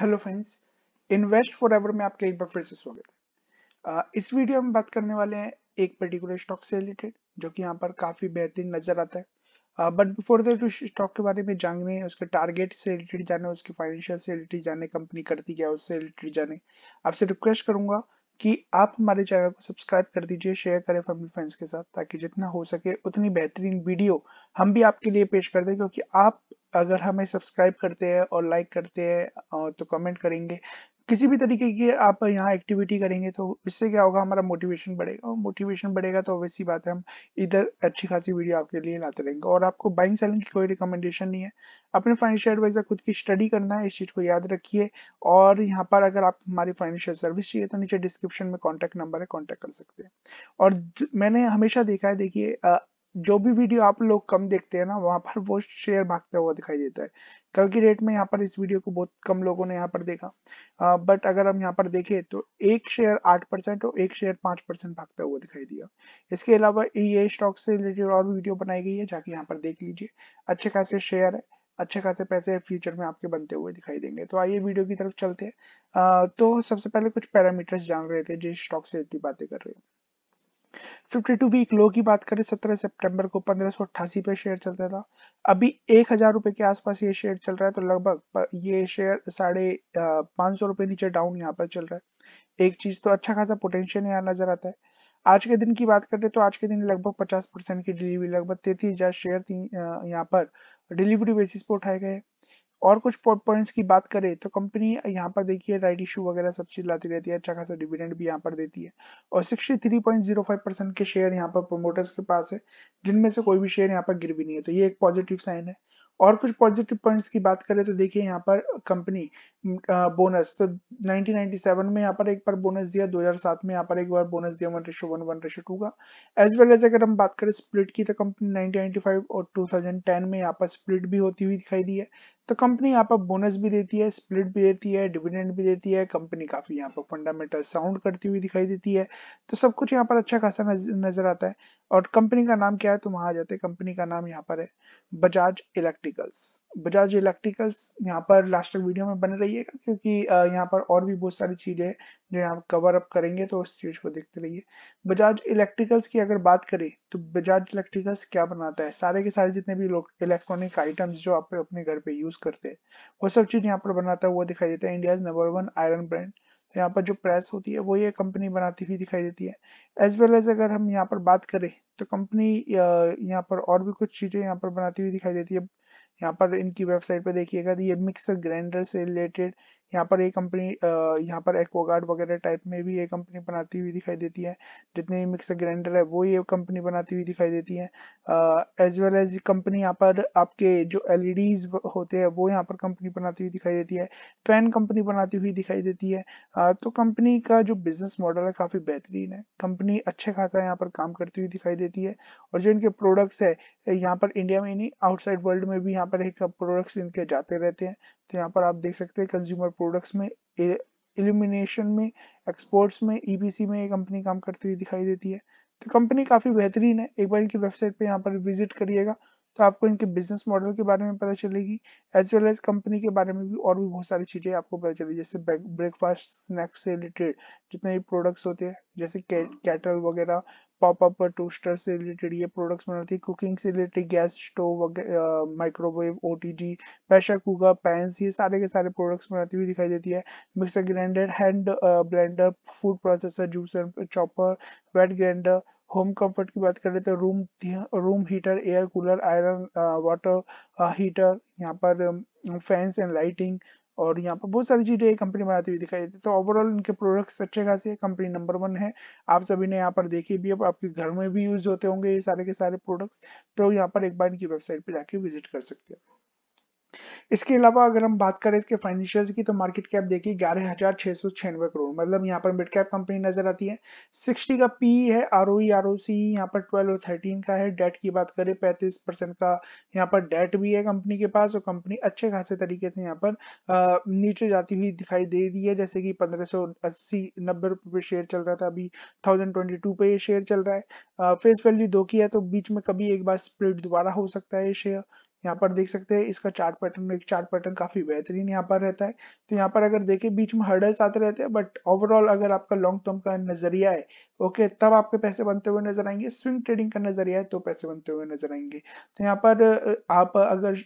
Hello friends invest forever में आपका एक बार फिर से स्वागत है इस वीडियो में बात करने वाले हैं एक पर्टिकुलर स्टॉक से रिलेटेड जो कि यहाँ पर काफी बेहतरीन नजर आता है बट बिफोर दैट उस स्टॉक के बारे में जानने उसके टारगेट से रिलेटेड जाने उसके फाइनेंशियल से रिलेटेड जाने कंपनी करती क्या उससे रिलेटेड जाने आपसे रिक्वेस्ट करूंगा कि आप हमारे चैनल को सब्सक्राइब कर दीजिए शेयर करें फैमिली फ्रेंड्स के साथ ताकि जितना हो सके उतनी बेहतरीन वीडियो हम भी आपके लिए पेश कर दें क्योंकि आप अगर हमें सब्सक्राइब करते हैं और लाइक करते हैं तो कमेंट करेंगे किसी भी तरीके की आप यहाँ एक्टिविटी करेंगे तो इससे क्या होगा हमारा मोटिवेशन बढ़ेगा और मोटिवेशन बढ़ेगा तो ऑब्वियसली बात है हम इधर अच्छी खासी वीडियो आपके लिए लाते रहेंगे और आपको बाइंग सेलिंग की कोई रिकमेंडेशन नहीं है अपने फाइनेंशियल एडवाइजर खुद की स्टडी करना है इस चीज़ को याद रखिए और यहाँ पर अगर आप हमारी फाइनेंशियल सर्विस चाहिए तो नीचे डिस्क्रिप्शन में कॉन्टैक्ट नंबर है कॉन्टेक्ट कर सकते हैं और मैंने हमेशा देखा है देखिए जो भी वीडियो आप लोग कम देखते हैं ना वहाँ पर वो शेयर भागता हुआ दिखाई देता है कल की डेट में यहाँ पर इस वीडियो को बहुत कम लोगों ने यहाँ पर देखा आ, बट अगर हम यहाँ पर देखें तो एक शेयर आठ परसेंट और एक शेयर पांच परसेंट भागता हुआ दिखाई दिया इसके अलावा ये स्टॉक से रिलेटेड और वीडियो बनाई गई है जाके यहाँ पर देख लीजिए अच्छे खासे शेयर है अच्छे खासे पैसे फ्यूचर में आपके बनते हुए दिखाई देंगे तो आइए वीडियो की तरफ चलते हैं तो सबसे पहले कुछ पैरामीटर्स जान रहे थे जिस स्टॉक से बातें कर रहे हैं 52 वीक लो की बात करें 17 सितंबर को पंद्रह पे शेयर चल रहा था अभी एक हजार रुपए के आसपास ये शेयर चल रहा है तो लगभग ये शेयर साढ़े पांच सौ रुपए नीचे डाउन यहाँ पर चल रहा है एक चीज तो अच्छा खासा पोटेंशियल यहाँ नजर आता है आज के दिन की बात करें तो आज के दिन लगभग पचास परसेंट की डिलीवरी लगभग तैतीस हजार शेयर थी यहाँ पर डिलीवरी बेसिस पर उठाए गए और कुछ पॉइंट्स की बात करें तो कंपनी यहाँ पर देखिए राइट इशू वगैरह सब चीज लाती रहती है अच्छा खासा डिविडेंड भी यहाँ पर देती है और 63.05 परसेंट के शेयर यहाँ पर प्रोमोटर्स के पास है जिनमें से कोई भी शेयर यहाँ पर गिर भी नहीं है तो ये एक पॉजिटिव साइन है और कुछ पॉजिटिव पॉइंट्स की बात करें तो देखिए यहाँ पर कंपनी बोनस तो 1997 में यहाँ पर एक बार बोनस दिया 2007 में यहाँ पर एक बार बोनस दिया one ratio one one ratio two का एज वेल एज अगर हम बात करें स्प्लिट की तो कंपनी 1995 और 2010 में यहाँ पर स्प्लिट भी होती हुई दिखाई दी है तो कंपनी यहाँ पर बोनस भी देती है स्प्लिट भी देती है डिविडेंड भी देती है कंपनी काफी यहाँ पर फंडामेंटल साउंड करती हुई दिखाई देती है तो सब कुछ यहाँ पर अच्छा खासा नजर आता है और कंपनी का नाम क्या है तो वहां आ जाते कंपनी का नाम यहाँ पर है बजाज इलेक्ट्रिकल्स बजाज इलेक्ट्रिकल्स यहाँ पर लास्ट तक वीडियो में बने रहिएगा क्योंकि यहाँ पर और भी बहुत सारी चीज़ें हैं जो यहाँ कवर अप करेंगे तो उस चीज़ को देखते रहिए बजाज इलेक्ट्रिकल्स की अगर बात करें तो बजाज इलेक्ट्रिकल्स क्या बनाता है सारे के सारे जितने भी इलेक्ट्रॉनिक आइटम्स जो आप अपने घर पे यूज़ करते हैं वो सब चीज़ यहाँ पर बनाता है वो दिखाई देता है India number one iron brand तो यहाँ पर जो प्रेस होती है वो ये कंपनी बनाती हुई दिखाई देती है एज वेल एज अगर हम यहाँ पर बात करें तो कंपनी यहाँ पर और भी कुछ चीज़ें यहाँ पर बनाती हुई दिखाई देती है यहाँ पर इनकी वेबसाइट पे देखिएगा तो ये मिक्सर ग्राइंडर से रिलेटेड यहाँ पर ये कंपनी यहाँ पर एक्वागार्ड वगैरह टाइप में भी ये कंपनी बनाती हुई दिखाई देती है जितने भी मिक्सर ग्राइंडर है वो ये कंपनी बनाती हुई दिखाई देती है एज वेल एज कंपनी यहाँ पर आपके जो एलईडीज e होते हैं वो यहाँ पर कंपनी बनाती हुई दिखाई देती है फैन कंपनी बनाती हुई दिखाई देती है आ, तो कंपनी का जो बिजनेस मॉडल है काफी बेहतरीन है कंपनी अच्छे खासा यहाँ पर काम करती हुई दिखाई देती है और जो इनके प्रोडक्ट्स है यहाँ पर इंडिया में नहीं आउटसाइड वर्ल्ड में भी यहाँ पर एक प्रोडक्ट्स इनके जाते रहते हैं तो यहाँ पर आप देख सकते हैं कंज्यूमर प्रोडक्ट्स में एल्यूमिनेशन में एक्सपोर्ट्स में ईबीसी e में ये कंपनी काम करती हुई दिखाई देती है तो कंपनी काफ़ी बेहतरीन है एक बार इनकी वेबसाइट पे यहाँ पर विजिट करिएगा तो आपको इनके बिजनेस मॉडल के बारे में पता चलेगी एज वेल एज कंपनी के बारे में भी और भी बहुत सारी चीज़ें आपको पता चलेगी जैसे ब्रेकफास्ट स्नैक्स से रिलेटेड जितने भी प्रोडक्ट्स होते हैं जैसे कैटल हाँ। वगैरह पॉपअप टोस्टर से रिलेटेड ये प्रोडक्ट्स बनाती है कुकिंग से रिलेटेड गैस स्टोव वगैरह microwave O T G pressure cooker pans ये सारे के सारे प्रोडक्ट्स बनाती हुई दिखाई देती है mixer grinder hand blender food processor juicer chopper wet grinder home comfort की बात करें तो room room heater air cooler iron water heater यहाँ पर फैंस एंड लाइटिंग और यहाँ पर बहुत सारी चीज़ें कंपनी बनाती हुई दिखाई देती है तो ओवरऑल इनके प्रोडक्ट्स अच्छे खासे हैं कंपनी नंबर वन है आप सभी ने यहाँ पर देखी भी अब आपके घर में भी यूज होते होंगे ये सारे के सारे प्रोडक्ट्स तो यहाँ पर एक बार इनकी वेबसाइट पर जाके विजिट कर सकते हो इसके अलावा अगर हम बात करें इसके फाइनेंशियल की तो मार्केट कैप देखिए ग्यारह हजार छह सौ छियानवे करोड़ मतलब यहाँ पर मिड कैप कंपनी नजर आती है सिक्सटी का पी है आर ओ आर ओ सी यहाँ पर ट्वेल्व और थर्टीन का है डेट की बात करें पैंतीस परसेंट का यहाँ पर डेट भी है कंपनी के पास और कंपनी अच्छे खासे तरीके से यहाँ पर नीचे जाती हुई दिखाई दे रही है जैसे कि पंद्रह सौ अस्सी नब्बे रुपये पे शेयर चल रहा था अभी थाउजेंड ट्वेंटी टू पे ये शेयर चल रहा है फेस वैल्यू दो की है तो बीच में कभी एक बार स्प्रिट दोबारा हो सकता है ये शेयर यहाँ पर देख सकते हैं इसका चार्ट पैटर्न एक चार्ट पैटर्न काफी बेहतरीन यहाँ पर रहता है तो यहाँ पर अगर देखें बीच में हर्डल्स आते रहते हैं बट ओवरऑल अगर आपका लॉन्ग टर्म का नजरिया है ओके तब आपके पैसे बनते हुए नजर आएंगे स्विंग ट्रेडिंग का नजरिया है तो पैसे बनते हुए नजर आएंगे तो यहाँ पर आप अगर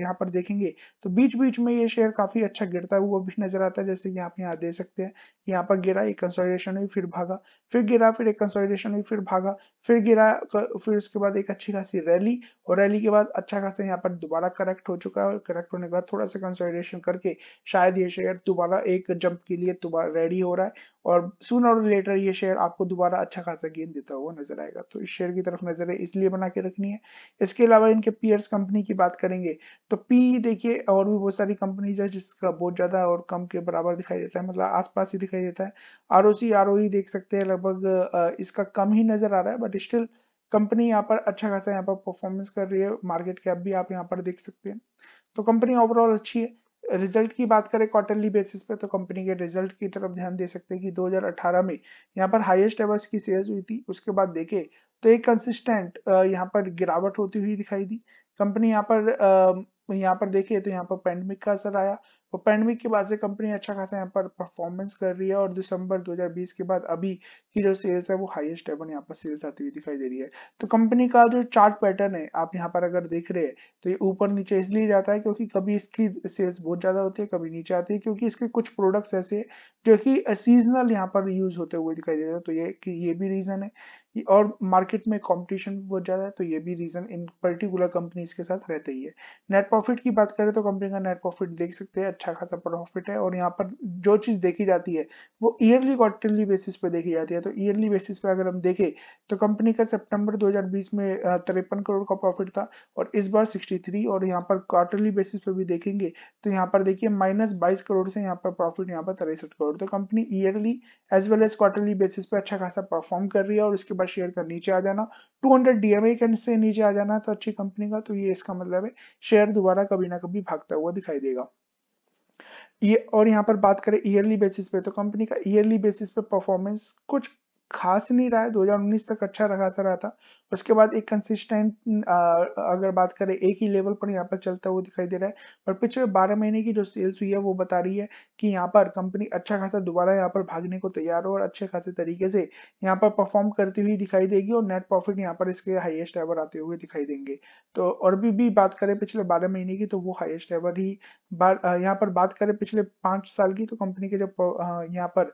यहाँ पर देखेंगे तो बीच बीच में ये शेयर काफी अच्छा गिरता हुआ भी नजर आता है जैसे कि आप यहाँ दे सकते हैं यहाँ पर गिरा एक कंसोलिडेशन हुई फिर भागा फिर गिरा फिर एक कंसोलिडेशन हुई फिर भागा फिर गिरा फिर उसके बाद एक अच्छी खासी रैली और रैली के बाद अच्छा खासा यहाँ पर दोबारा करेक्ट हो चुका है और करेक्ट होने के बाद थोड़ा सा कंसोलिडेशन करके शायद ये शेयर दोबारा एक जंप के लिए दोबारा रेडी हो रहा है और सुन और लेटर ये शेयर आपको दोबारा अच्छा खासा गेन देता हुआ नजर आएगा तो इस शेयर की तरफ नजर है इसलिए बना के रखनी है इसके अलावा इनके पीयर्स कंपनी की बात करेंगे तो पी देखिए और भी बहुत सारी कंपनीज है जिसका बहुत ज्यादा और कम के बराबर दिखाई देता है मतलब आसपास ही दिखाई देता है आर ओ e देख सकते हैं लगभग इसका कम ही नजर आ रहा है बट स्टिल कंपनी यहाँ पर अच्छा खासा यहाँ पर परफॉर्मेंस कर रही है मार्केट कैप भी आप यहाँ पर देख सकते हैं तो कंपनी ओवरऑल अच्छी है रिजल्ट की बात करें क्वार्टरली बेसिस पे तो कंपनी के रिजल्ट की तरफ ध्यान दे सकते हैं कि 2018 में यहाँ पर हाईएस्ट एवर्स की सेल्स हुई थी उसके बाद देखे तो एक कंसिस्टेंट यहाँ पर गिरावट होती हुई दिखाई दी कंपनी यहाँ पर यहाँ पर देखे तो यहाँ पर पैंडमिक का असर आया तो पैंडमिक के बाद से कंपनी अच्छा खासा यहाँ पर परफॉर्मेंस कर रही है और दिसंबर 2020 के बाद अभी की जो सेल्स है वो हाईएस्ट लेवल यहाँ पर सेल्स आती हुई दिखाई दे रही है तो कंपनी का जो चार्ट पैटर्न है आप यहाँ पर अगर देख रहे हैं तो ये ऊपर नीचे इसलिए जाता है क्योंकि कभी इसकी सेल्स बहुत ज्यादा होती है कभी नीचे आती है क्योंकि इसके कुछ प्रोडक्ट्स ऐसे जो कि सीजनल यहाँ पर यूज होते हुए दिखाई रहे हैं तो ये ये भी रीजन है और मार्केट में कंपटीशन बहुत ज़्यादा है तो ये भी रीज़न इन पर्टिकुलर कंपनीज के साथ रहते ही है नेट प्रॉफिट की बात करें तो कंपनी का नेट प्रॉफिट देख सकते हैं अच्छा खासा प्रॉफिट है और यहाँ पर जो चीज़ देखी जाती है वो ईयरली क्वार्टरली बेसिस पे देखी जाती है तो ईयरली बेसिस पे अगर हम देखें तो कंपनी का सेप्टेम्बर दो में तिरपन करोड़ का प्रॉफिट था और इस बार सिक्सटी और यहाँ पर क्वार्टरली बेसिस पे भी देखेंगे तो यहाँ पर देखिए माइनस बाईस करोड़ से यहाँ पर प्रॉफिट यहाँ पर तिरसठ करोड़ तो company yearly as well as quarterly basis पे अच्छा खासा परफॉर्म कर रही है और उसके बाद नंबर शेयर का नीचे आ जाना 200 हंड्रेड डीएमए से नीचे आ जाना तो अच्छी कंपनी का तो ये इसका मतलब है शेयर दोबारा कभी ना कभी भागता हुआ दिखाई देगा ये और यहाँ पर बात करें ईयरली बेसिस पे तो कंपनी का ईयरली बेसिस पे परफॉर्मेंस कुछ खास नहीं रहा है 2019 तक अच्छा रखा सा रहा था उसके बाद एक कंसिस्टेंट अगर बात करें एक ही लेवल पर यहाँ पर चलता हुआ दिखाई दे रहा है पर पिछले 12 महीने की जो सेल्स हुई है वो बता रही है कि यहाँ पर कंपनी अच्छा खासा दोबारा यहाँ पर भागने को तैयार हो और अच्छे खासे तरीके से यहाँ पर परफॉर्म करती हुई दिखाई देगी और नेट प्रॉफिट यहाँ पर इसके हाइएस्ट एवर आते हुए दिखाई देंगे तो और भी, भी बात करें पिछले बारह महीने की तो वो हाइएस्ट एवर ही यहाँ पर बात करें पिछले पांच साल की तो कंपनी के जो यहाँ पर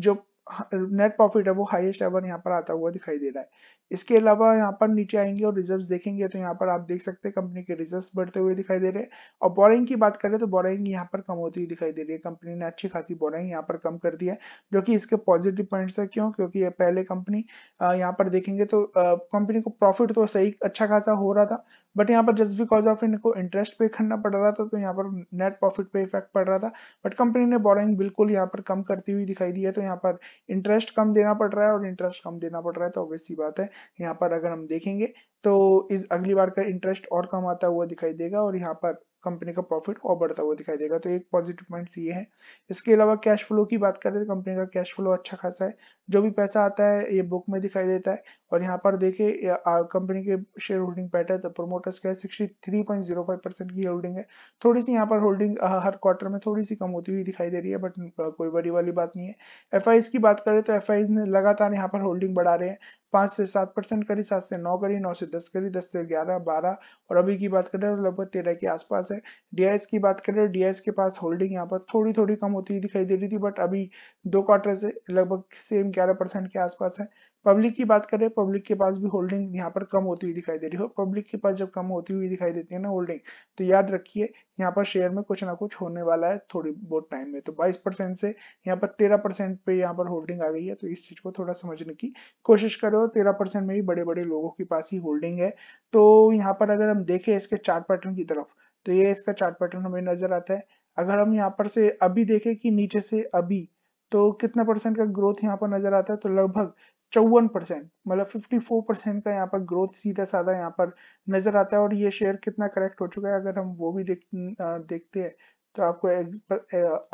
जो नेट हाँ, प्रॉफिट है वो हाईएस्ट लेवल यहाँ पर आता हुआ दिखाई दे रहा है इसके अलावा यहाँ पर नीचे आएंगे और रिजर्व देखेंगे तो यहाँ पर आप देख सकते हैं कंपनी के रिजर्व बढ़ते हुए दिखाई दे रहे हैं और बोरिंग की बात करें तो बोरिंग यहाँ पर कम होती हुई दिखाई दे रही है कंपनी ने अच्छी खासी बोरिंग यहाँ पर कम कर दी है जो कि इसके पॉजिटिव पॉइंट है क्यों क्योंकि ये पहले कंपनी यहाँ पर देखेंगे तो कंपनी को प्रॉफिट तो सही अच्छा खासा हो रहा था बट यहाँ पर जस्ट बिकॉज ऑफ इनको इंटरेस्ट पे करना पड़ रहा था तो यहाँ पर नेट प्रॉफिट पे इफेक्ट पड़ रहा था बट कंपनी ने बोरिंग बिल्कुल यहाँ पर कम करती हुई दिखाई दी है तो यहाँ पर इंटरेस्ट कम देना पड़ रहा है और इंटरेस्ट कम देना पड़ रहा है तो ऑब्वियस सी बात है यहाँ पर अगर हम देखेंगे तो इस अगली बार का इंटरेस्ट और कम आता हुआ दिखाई देगा और यहाँ पर कंपनी का प्रॉफिट और बढ़ता हुआ दिखाई देगा तो एक पॉजिटिव पॉइंट ये है इसके अलावा कैश फ्लो की बात करें तो कंपनी का कैश फ्लो अच्छा खासा है जो भी पैसा आता है ये बुक में दिखाई देता है और यहाँ पर देखिए कंपनी के शेयर होल्डिंग पैटर्न तो प्रोमोटर्स का sixty three point zero five percent की होल्डिंग है थोड़ी सी यहाँ पर होल्डिंग हर क्वार्टर में थोड़ी सी कम होती हुई दिखाई दे रही है बट कोई बड़ी वाली बात नहीं है एफ की बात करें तो एफ ने लगातार यहाँ पर होल्डिंग बढ़ा रहे हैं पांच से सात परसेंट करी सात से नौ करी नौ से दस करी दस से ग्यारह बारह और अभी की बात करें तो लगभग तेरह के आसपास है डीआईएस की बात करें डीआईएस के पास होल्डिंग यहाँ पर थोड़ी थोड़ी कम होती हुई दिखाई दे रही थी बट अभी दो क्वार्टर से लगभग सेम ग्यारह परसेंट के आसपास है पब्लिक की बात करें पब्लिक के पास भी होल्डिंग यहाँ पर कम होती हुई दिखाई दे रही हो पब्लिक के पास जब कम होती हुई दिखाई देती है ना होल्डिंग तो याद रखिए यहाँ पर शेयर में कुछ ना कुछ होने वाला है थोड़ी बहुत टाइम में तो 22 परसेंट से यहाँ पर 13 परसेंट पे यहाँ पर होल्डिंग आ गई है तो इस चीज को थोड़ा समझने की कोशिश करो तेरह परसेंट में भी बड़े बड़े लोगों के पास ही होल्डिंग है तो यहाँ पर अगर हम देखें इसके चार्ट पैटर्न की तरफ तो ये इसका चार्ट पैटर्न हमें नजर आता है अगर हम यहाँ पर से अभी देखें कि नीचे से अभी तो कितना परसेंट का ग्रोथ यहाँ पर नजर आता है तो लगभग चौवन परसेंट मतलब फिफ्टी फोर परसेंट का यहाँ पर ग्रोथ सीधा साधा यहाँ पर नजर आता है और ये शेयर कितना करेक्ट हो चुका है अगर हम वो भी देख देखते हैं तो आपको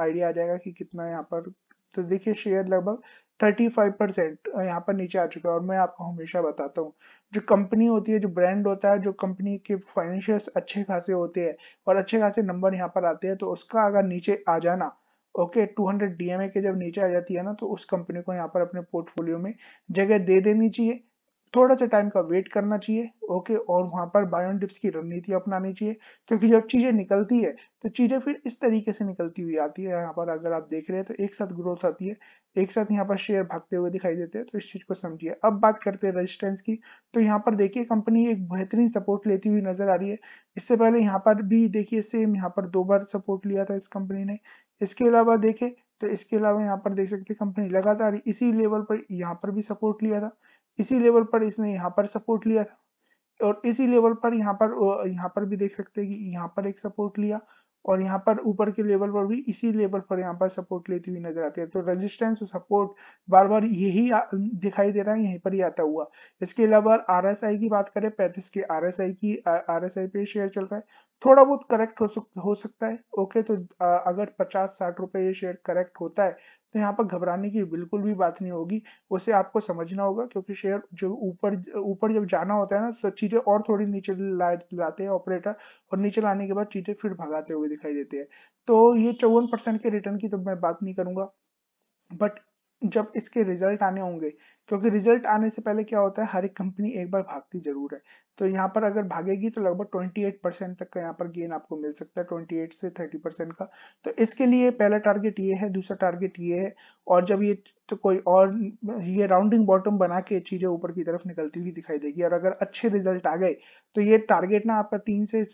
आइडिया आ जाएगा कि कितना यहाँ पर तो देखिए शेयर लगभग थर्टी फाइव परसेंट यहाँ पर नीचे आ चुका है और मैं आपको हमेशा बताता हूँ जो कंपनी होती है जो ब्रांड होता है जो कंपनी के फाइनेंशियल अच्छे खासे होते हैं और अच्छे खासे नंबर यहाँ पर आते हैं तो उसका अगर नीचे आ जाना ओके 200 डीएमए के जब नीचे आ जाती है ना तो उस कंपनी को यहाँ पर अपने पोर्टफोलियो में जगह दे देनी चाहिए थोड़ा सा टाइम का वेट करना चाहिए ओके और वहां पर बायोन डिप्स की रणनीति अपनानी चाहिए क्योंकि जब चीजें निकलती है तो चीजें फिर इस तरीके से निकलती हुई आती है यहाँ पर अगर आप देख रहे हैं तो एक साथ ग्रोथ आती है एक साथ यहाँ पर शेयर भागते हुए दिखाई देते हैं तो इस चीज को समझिए अब बात करते हैं रजिस्टेंस की तो यहाँ पर देखिए कंपनी एक बेहतरीन सपोर्ट लेती हुई नजर आ रही है इससे पहले यहाँ पर भी देखिए सेम यहाँ पर दो बार सपोर्ट लिया था इस कंपनी ने इसके अलावा देखें तो इसके अलावा यहाँ पर देख सकते हैं कंपनी लगातार इसी लेवल पर यहाँ पर भी सपोर्ट लिया था इसी लेवल पर इसने यहाँ पर सपोर्ट लिया था और इसी लेवल पर यहाँ पर यहाँ पर भी देख सकते हैं कि यहाँ पर एक सपोर्ट लिया और यहाँ पर ऊपर के लेवल पर भी इसी लेवल पर यहाँ पर सपोर्ट लेती हुई नजर आती है तो रेजिस्टेंस और सपोर्ट बार बार यही दिखाई दे रहा है यहीं पर ही आता हुआ इसके अलावा आई की बात करें पैंतीस के आई की आई पे शेयर चल रहा है थोड़ा बहुत करेक्ट हो सक हो सकता है ओके तो अगर पचास साठ रुपए ये शेयर करेक्ट होता है तो यहाँ पर घबराने की बिल्कुल भी बात नहीं होगी उसे आपको समझना होगा क्योंकि शेयर जो ऊपर ऊपर जब जाना होता है ना तो चीजें और थोड़ी नीचे ला लाते हैं ऑपरेटर और नीचे लाने के बाद चीजें फिर भगाते हुए दिखाई देते हैं तो ये चौवन परसेंट के रिटर्न की तो मैं बात नहीं करूंगा बट जब इसके रिजल्ट आने होंगे क्योंकि रिजल्ट आने से पहले क्या होता है हर एक कंपनी एक बार भागती जरूर है तो यहाँ पर अगर भागेगी तो लगभग 28 परसेंट तक का यहाँ पर गेन आपको मिल सकता है 28 से 30 परसेंट का तो इसके लिए पहला टारगेट ये है दूसरा टारगेट ये है और जब ये तो कोई और ये राउंडिंग बॉटम बना के चीज़ें ऊपर की तरफ निकलती हुई दिखाई देगी और अगर अच्छे रिजल्ट आ गए तो ये टारगेट ना आपका तीन से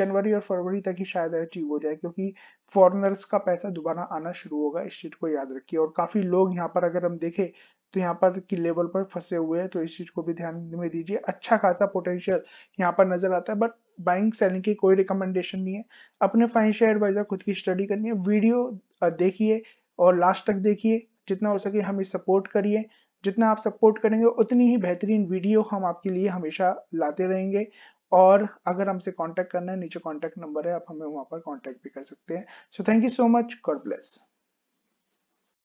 जनवरी और फरवरी तक ही शायद अचीव हो जाए क्योंकि फॉरनर्स का पैसा दोबारा आना शुरू होगा इस चीज़ को याद रखिए और काफ़ी लोग यहाँ पर अगर हम देखें तो यहाँ पर की लेवल पर फंसे हुए हैं तो इस चीज को भी ध्यान में दीजिए अच्छा खासा पोटेंशियल यहाँ पर नजर आता है बट बाइंग सेलिंग की कोई रिकमेंडेशन नहीं है अपने फाइनेंशियल एडवाइजर खुद की स्टडी करनी है वीडियो देखिए और लास्ट तक देखिए जितना हो सके हमें सपोर्ट करिए जितना आप सपोर्ट करेंगे उतनी ही बेहतरीन वीडियो हम आपके लिए हमेशा लाते रहेंगे और अगर हमसे कांटेक्ट करना है नीचे कांटेक्ट नंबर है आप हमें वहां पर कांटेक्ट भी कर सकते हैं so thank you so much God bless